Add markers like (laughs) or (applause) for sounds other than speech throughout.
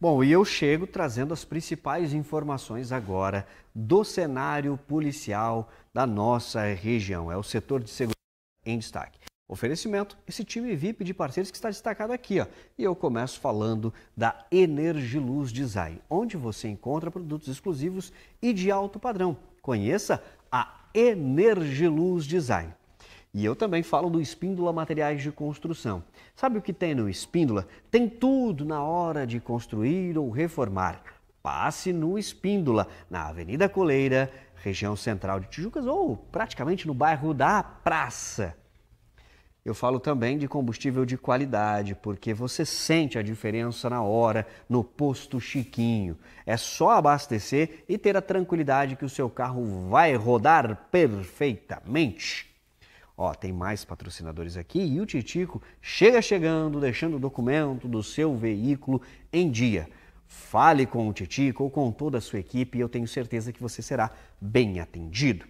Bom, e eu chego trazendo as principais informações agora do cenário policial da nossa região. É o setor de segurança em destaque. Oferecimento, esse time VIP de parceiros que está destacado aqui, ó. E eu começo falando da Energiluz Design, onde você encontra produtos exclusivos e de alto padrão. Conheça a Energiluz Design. E eu também falo do Espíndola Materiais de Construção. Sabe o que tem no Espíndola? Tem tudo na hora de construir ou reformar. Passe no Espíndola, na Avenida Coleira, região central de Tijucas ou praticamente no bairro da Praça. Eu falo também de combustível de qualidade, porque você sente a diferença na hora, no posto Chiquinho. É só abastecer e ter a tranquilidade que o seu carro vai rodar perfeitamente. Ó, tem mais patrocinadores aqui e o Titico chega chegando, deixando o documento do seu veículo em dia. Fale com o Titico ou com toda a sua equipe e eu tenho certeza que você será bem atendido.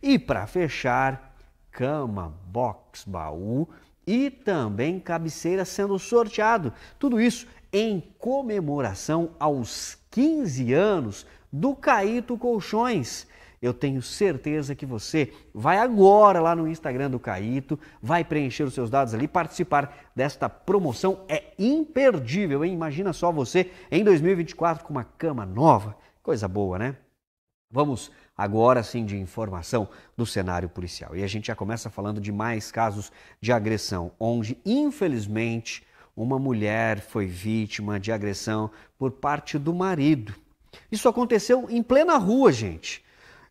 E para fechar, cama, box, baú e também cabeceira sendo sorteado. Tudo isso em comemoração aos 15 anos do Caíto Colchões. Eu tenho certeza que você vai agora lá no Instagram do Caíto, vai preencher os seus dados ali, participar desta promoção. É imperdível, hein? Imagina só você em 2024 com uma cama nova. Coisa boa, né? Vamos agora sim de informação do cenário policial. E a gente já começa falando de mais casos de agressão, onde infelizmente uma mulher foi vítima de agressão por parte do marido. Isso aconteceu em plena rua, gente.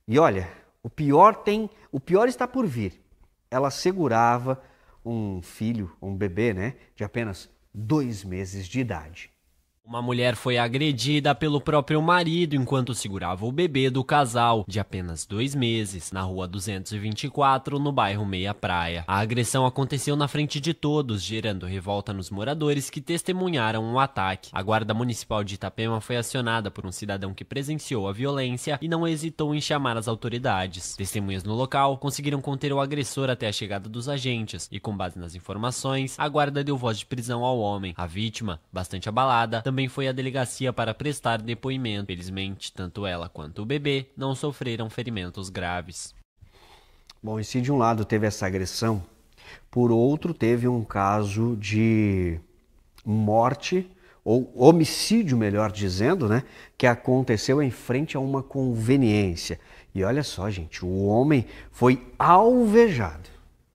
E olha, o pior tem, o pior está por vir. Ela segurava um filho, um bebê, né, de apenas dois meses de idade. Uma mulher foi agredida pelo próprio marido enquanto segurava o bebê do casal, de apenas dois meses, na rua 224, no bairro Meia Praia. A agressão aconteceu na frente de todos, gerando revolta nos moradores que testemunharam o um ataque. A guarda municipal de Itapema foi acionada por um cidadão que presenciou a violência e não hesitou em chamar as autoridades. Testemunhas no local conseguiram conter o agressor até a chegada dos agentes e, com base nas informações, a guarda deu voz de prisão ao homem. A vítima, bastante abalada, também também foi à delegacia para prestar depoimento. Felizmente, tanto ela quanto o bebê não sofreram ferimentos graves. Bom, e se de um lado teve essa agressão, por outro teve um caso de morte ou homicídio, melhor dizendo, né, que aconteceu em frente a uma conveniência. E olha só, gente, o homem foi alvejado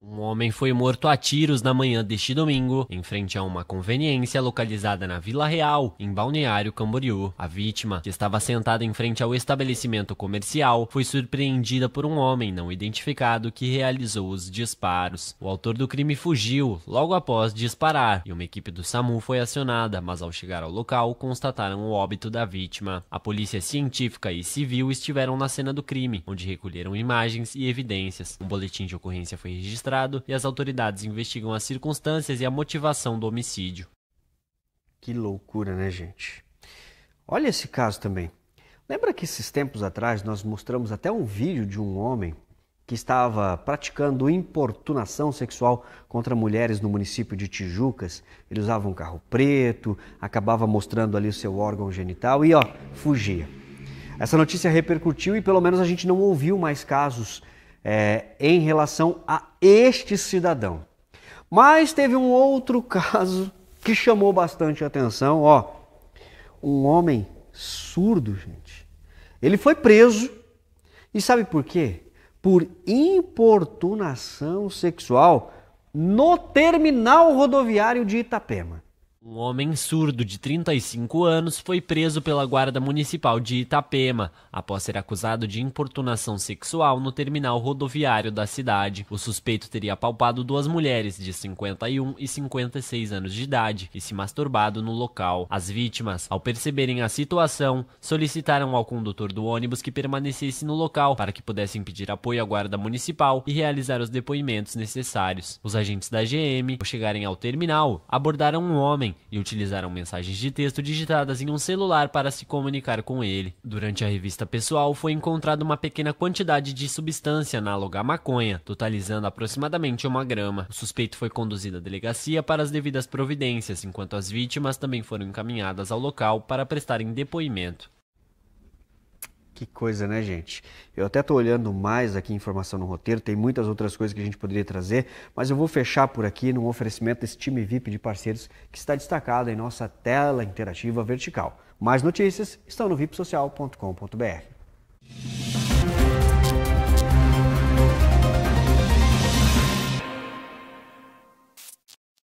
um homem foi morto a tiros na manhã deste domingo, em frente a uma conveniência localizada na Vila Real, em Balneário Camboriú. A vítima, que estava sentada em frente ao estabelecimento comercial, foi surpreendida por um homem não identificado que realizou os disparos. O autor do crime fugiu logo após disparar e uma equipe do SAMU foi acionada, mas ao chegar ao local constataram o óbito da vítima. A polícia científica e civil estiveram na cena do crime, onde recolheram imagens e evidências. Um boletim de ocorrência foi registrado sequestrado e as autoridades investigam as circunstâncias e a motivação do homicídio. Que loucura, né, gente? Olha esse caso também. Lembra que esses tempos atrás nós mostramos até um vídeo de um homem que estava praticando importunação sexual contra mulheres no município de Tijucas. Ele usava um carro preto, acabava mostrando ali o seu órgão genital e ó, fugia. Essa notícia repercutiu e pelo menos a gente não ouviu mais casos é, em relação a este cidadão. Mas teve um outro (laughs) caso que chamou bastante atenção, ó. Um homem surdo, gente. Ele foi preso. E sabe por quê? Por importunação sexual no terminal rodoviário de Itapema. Um homem surdo de 35 anos foi preso pela Guarda Municipal de Itapema após ser acusado de importunação sexual no terminal rodoviário da cidade. O suspeito teria apalpado duas mulheres de 51 e 56 anos de idade e se masturbado no local. As vítimas, ao perceberem a situação, solicitaram ao condutor do ônibus que permanecesse no local para que pudessem pedir apoio à Guarda Municipal e realizar os depoimentos necessários. Os agentes da GM, ao chegarem ao terminal, abordaram um homem e utilizaram mensagens de texto digitadas em um celular para se comunicar com ele. Durante a revista pessoal, foi encontrada uma pequena quantidade de substância análoga à maconha, totalizando aproximadamente uma grama. O suspeito foi conduzido à delegacia para as devidas providências, enquanto as vítimas também foram encaminhadas ao local para prestarem depoimento. Que coisa, né, gente? Eu até estou olhando mais aqui informação no roteiro, tem muitas outras coisas que a gente poderia trazer, mas eu vou fechar por aqui num oferecimento desse time VIP de parceiros que está destacado em nossa tela interativa vertical. Mais notícias estão no vipsocial.com.br.